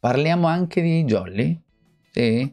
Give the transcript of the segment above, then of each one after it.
Parliamo anche di Jolly? Sì?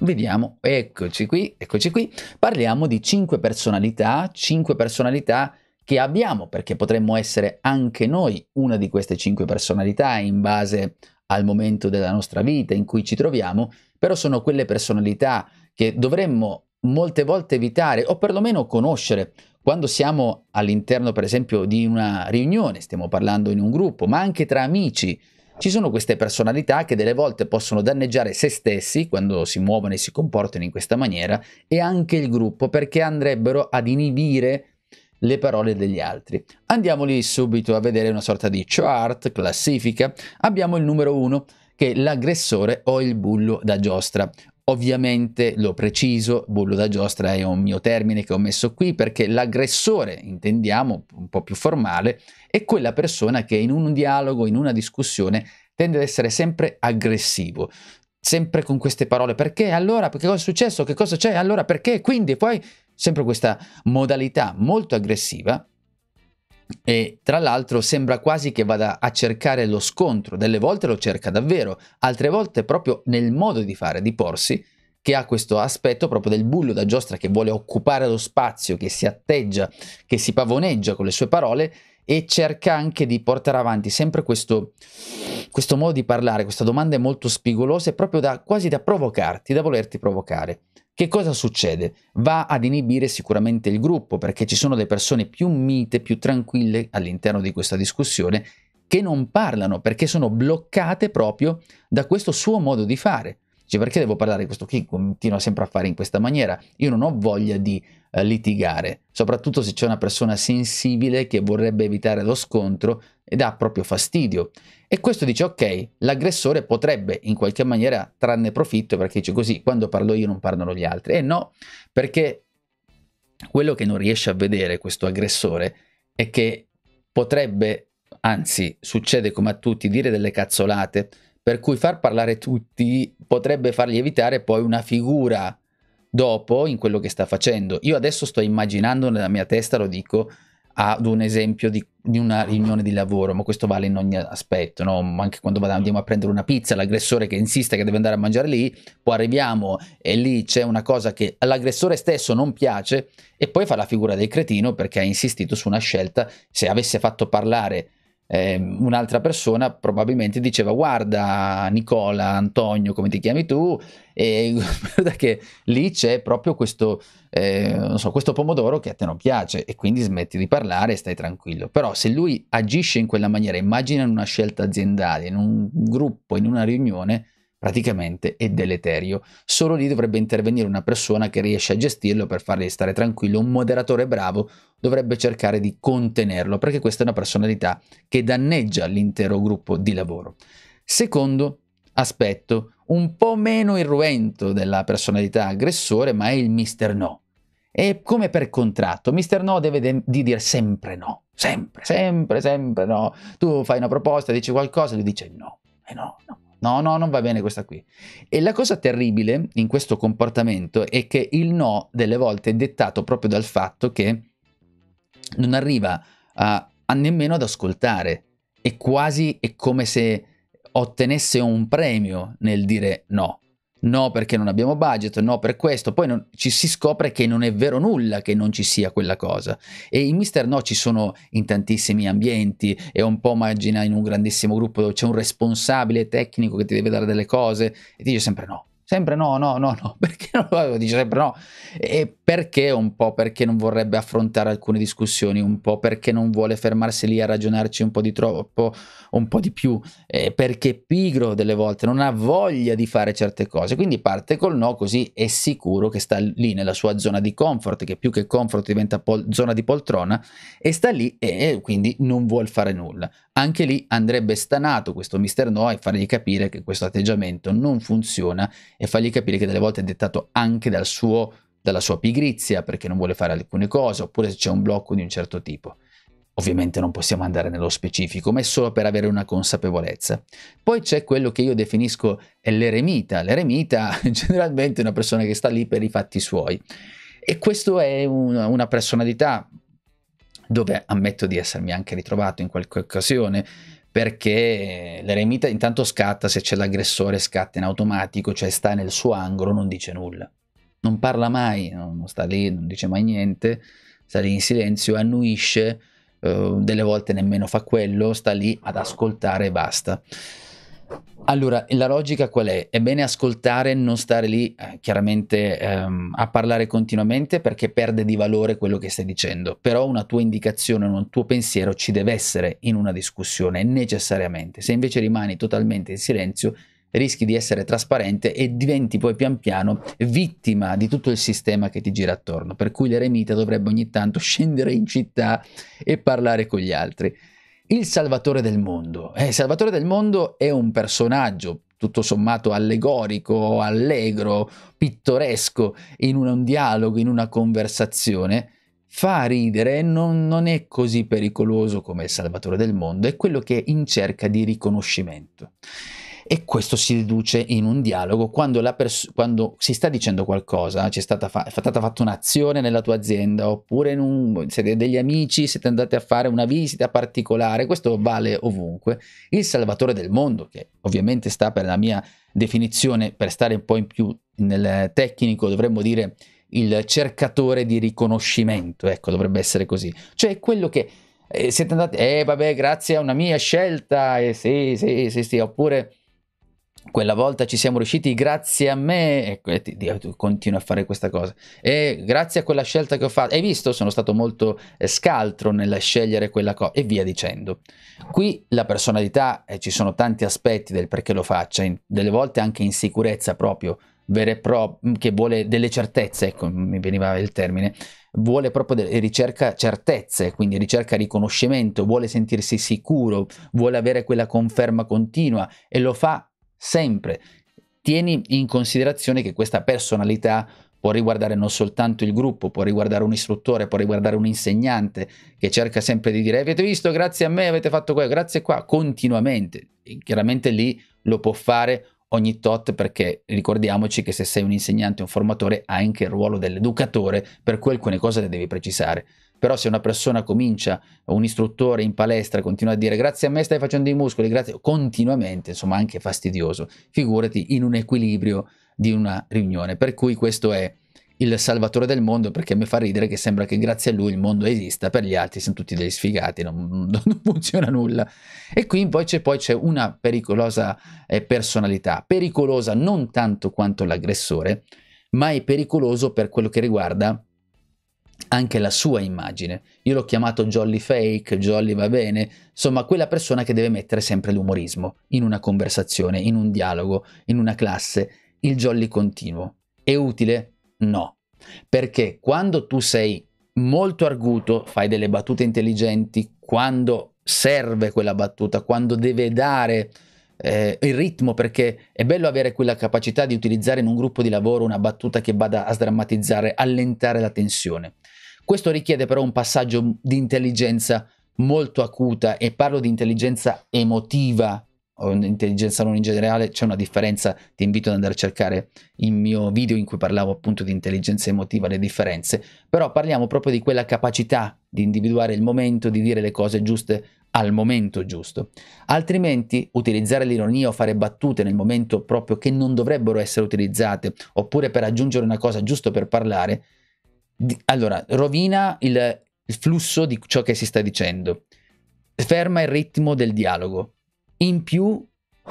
Vediamo, eccoci qui, eccoci qui. Parliamo di 5 personalità, 5 personalità che abbiamo, perché potremmo essere anche noi una di queste 5 personalità in base al momento della nostra vita in cui ci troviamo, però sono quelle personalità che dovremmo molte volte evitare o perlomeno conoscere quando siamo all'interno per esempio di una riunione, stiamo parlando in un gruppo, ma anche tra amici, ci sono queste personalità che delle volte possono danneggiare se stessi quando si muovono e si comportano in questa maniera e anche il gruppo perché andrebbero ad inibire le parole degli altri. Andiamoli subito a vedere una sorta di chart, classifica. Abbiamo il numero 1 che è l'aggressore o il bullo da giostra. Ovviamente l'ho preciso, bullo da giostra è un mio termine che ho messo qui perché l'aggressore, intendiamo un po' più formale, è quella persona che in un dialogo, in una discussione, tende ad essere sempre aggressivo, sempre con queste parole perché allora, perché cosa è successo, che cosa c'è, allora perché, quindi, poi sempre questa modalità molto aggressiva e tra l'altro sembra quasi che vada a cercare lo scontro, delle volte lo cerca davvero, altre volte proprio nel modo di fare, di porsi, che ha questo aspetto proprio del bullo da giostra che vuole occupare lo spazio, che si atteggia, che si pavoneggia con le sue parole e cerca anche di portare avanti sempre questo, questo modo di parlare, questa domanda è molto spigolosa, è proprio da, quasi da provocarti, da volerti provocare. Che cosa succede? Va ad inibire sicuramente il gruppo perché ci sono le persone più mite, più tranquille all'interno di questa discussione che non parlano perché sono bloccate proprio da questo suo modo di fare. Dice perché devo parlare di questo chi continua sempre a fare in questa maniera? Io non ho voglia di eh, litigare, soprattutto se c'è una persona sensibile che vorrebbe evitare lo scontro e dà proprio fastidio. E questo dice ok, l'aggressore potrebbe in qualche maniera trarne profitto perché dice così, quando parlo io non parlano gli altri. E no, perché quello che non riesce a vedere questo aggressore è che potrebbe, anzi succede come a tutti, dire delle cazzolate per cui far parlare tutti potrebbe fargli evitare poi una figura dopo in quello che sta facendo. Io adesso sto immaginando nella mia testa, lo dico, ad un esempio di, di una riunione di lavoro, ma questo vale in ogni aspetto, no? anche quando andiamo a prendere una pizza, l'aggressore che insiste che deve andare a mangiare lì, poi arriviamo e lì c'è una cosa che all'aggressore stesso non piace e poi fa la figura del cretino perché ha insistito su una scelta, se avesse fatto parlare eh, un'altra persona probabilmente diceva guarda Nicola, Antonio, come ti chiami tu, e guarda che lì c'è proprio questo, eh, so, questo pomodoro che a te non piace e quindi smetti di parlare e stai tranquillo. Però se lui agisce in quella maniera, immagina in una scelta aziendale, in un gruppo, in una riunione, praticamente è deleterio. Solo lì dovrebbe intervenire una persona che riesce a gestirlo per fargli stare tranquillo, un moderatore bravo, dovrebbe cercare di contenerlo, perché questa è una personalità che danneggia l'intero gruppo di lavoro. Secondo aspetto, un po' meno irruento della personalità aggressore, ma è il mister no. E come per contratto, mister no deve de- di dire sempre no, sempre, sempre, sempre no. Tu fai una proposta, dici qualcosa, lui dice no, e eh no, no, no, no, non va bene questa qui. E la cosa terribile in questo comportamento è che il no delle volte è dettato proprio dal fatto che non arriva a, a nemmeno ad ascoltare. È quasi è come se ottenesse un premio nel dire no. No perché non abbiamo budget, no per questo, poi non, ci si scopre che non è vero nulla che non ci sia quella cosa. E i mister no ci sono in tantissimi ambienti, è un po' immagina in un grandissimo gruppo dove c'è un responsabile tecnico che ti deve dare delle cose e ti dice sempre no. Sempre no, no, no, no, perché non dice sempre no? E perché un po' perché non vorrebbe affrontare alcune discussioni, un po' perché non vuole fermarsi lì a ragionarci un po' di troppo, un po' di più, eh, perché pigro delle volte, non ha voglia di fare certe cose, quindi parte col no così è sicuro che sta lì nella sua zona di comfort, che più che comfort diventa pol- zona di poltrona, e sta lì e, quindi non vuole fare nulla. Anche lì andrebbe stanato questo mister no e fargli capire che questo atteggiamento non funziona e fargli capire che delle volte è dettato anche dal suo, dalla sua pigrizia perché non vuole fare alcune cose oppure se c'è un blocco di un certo tipo. Ovviamente non possiamo andare nello specifico, ma è solo per avere una consapevolezza. Poi c'è quello che io definisco l'eremita. L'eremita generalmente è una persona che sta lì per i fatti suoi. E questa è una, una personalità dove ammetto di essermi anche ritrovato in qualche occasione, perché l'eremita intanto scatta, se c'è l'aggressore scatta in automatico, cioè sta nel suo angolo, non dice nulla. Non parla mai, non sta lì, non dice mai niente, sta lì in silenzio, annuisce, eh, delle volte nemmeno fa quello, sta lì ad ascoltare e basta. Allora, la logica qual è? È bene ascoltare, non stare lì eh, chiaramente ehm, a parlare continuamente perché perde di valore quello che stai dicendo, però una tua indicazione, un tuo pensiero ci deve essere in una discussione necessariamente. Se invece rimani totalmente in silenzio, rischi di essere trasparente e diventi poi pian piano vittima di tutto il sistema che ti gira attorno, per cui l'eremita dovrebbe ogni tanto scendere in città e parlare con gli altri il Salvatore del mondo. Eh, il Salvatore del mondo è un personaggio tutto sommato allegorico, allegro, pittoresco, in un dialogo, in una conversazione, fa ridere, non, non è così pericoloso come il Salvatore del mondo, è quello che è in cerca di riconoscimento e questo si riduce in un dialogo. Quando, pers- quando si sta dicendo qualcosa, c'è stata, fa- è stata fatta un'azione nella tua azienda, oppure un- siete degli amici, siete andati a fare una visita particolare, questo vale ovunque. Il salvatore del mondo, che ovviamente sta per la mia definizione, per stare un po' in più nel tecnico, dovremmo dire il cercatore di riconoscimento, ecco, dovrebbe essere così. Cioè quello che eh, siete andati, eh vabbè, grazie a una mia scelta, eh, sì, sì, sì, sì, oppure quella volta ci siamo riusciti grazie a me, e continua a fare questa cosa, e grazie a quella scelta che ho fatto, hai visto, sono stato molto eh, scaltro nel scegliere quella cosa, e via dicendo. Qui la personalità, eh, ci sono tanti aspetti del perché lo faccia, in, delle volte anche insicurezza proprio, vera e mm, che vuole delle certezze, ecco, mi veniva il termine, vuole proprio ricerca certezze, quindi ricerca riconoscimento, vuole sentirsi sicuro, vuole avere quella conferma continua e lo fa sempre tieni in considerazione che questa personalità può riguardare non soltanto il gruppo, può riguardare un istruttore, può riguardare un insegnante che cerca sempre di dire avete visto, grazie a me avete fatto questo, grazie qua, continuamente. E chiaramente lì lo può fare ogni tot perché ricordiamoci che se sei un insegnante, un formatore, hai anche il ruolo dell'educatore, per cui alcune cose le devi precisare. Però se una persona comincia, un istruttore in palestra continua a dire grazie a me stai facendo i muscoli, grazie, continuamente, insomma anche fastidioso, figurati in un equilibrio di una riunione. Per cui questo è il salvatore del mondo perché mi fa ridere che sembra che grazie a lui il mondo esista, per gli altri sono tutti degli sfigati, non, non funziona nulla. E qui invece c'è, poi c'è una pericolosa eh, personalità, pericolosa non tanto quanto l'aggressore, ma è pericoloso per quello che riguarda anche la sua immagine. Io l'ho chiamato Jolly Fake, Jolly va bene, insomma quella persona che deve mettere sempre l'umorismo in una conversazione, in un dialogo, in una classe, il Jolly continuo. È utile? No, perché quando tu sei molto arguto, fai delle battute intelligenti, quando serve quella battuta, quando deve dare eh, il ritmo, perché è bello avere quella capacità di utilizzare in un gruppo di lavoro una battuta che vada a sdrammatizzare, allentare la tensione. Questo richiede però un passaggio di intelligenza molto acuta e parlo di intelligenza emotiva o intelligenza non in generale, c'è una differenza, ti invito ad andare a cercare il mio video in cui parlavo appunto di intelligenza emotiva, le differenze, però parliamo proprio di quella capacità di individuare il momento, di dire le cose giuste al momento giusto. Altrimenti utilizzare l'ironia o fare battute nel momento proprio che non dovrebbero essere utilizzate, oppure per aggiungere una cosa giusto per parlare, di, allora rovina il, il flusso di ciò che si sta dicendo, ferma il ritmo del dialogo. In più,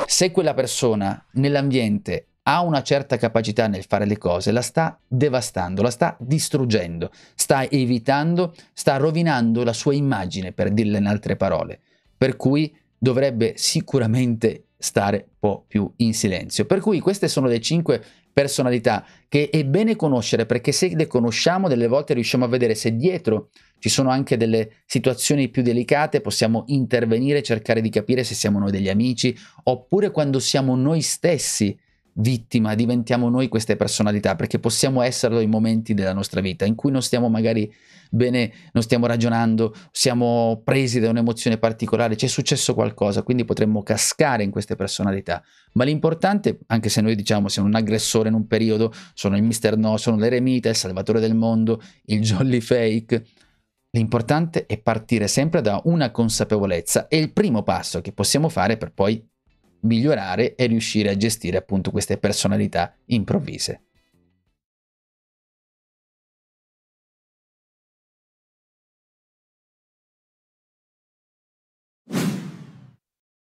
se quella persona nell'ambiente ha una certa capacità nel fare le cose, la sta devastando, la sta distruggendo, sta evitando, sta rovinando la sua immagine, per dirle in altre parole. Per cui dovrebbe sicuramente stare un po' più in silenzio. Per cui queste sono le cinque personalità che è bene conoscere perché se le conosciamo delle volte riusciamo a vedere se dietro ci sono anche delle situazioni più delicate, possiamo intervenire, cercare di capire se siamo noi degli amici oppure quando siamo noi stessi vittima, diventiamo noi queste personalità, perché possiamo esserlo in momenti della nostra vita in cui non stiamo magari bene, non stiamo ragionando, siamo presi da un'emozione particolare, ci è successo qualcosa, quindi potremmo cascare in queste personalità. Ma l'importante, anche se noi diciamo siamo un aggressore in un periodo, sono il mister no, sono l'eremita, il salvatore del mondo, il jolly fake, l'importante è partire sempre da una consapevolezza e il primo passo che possiamo fare per poi migliorare e riuscire a gestire appunto queste personalità improvvise.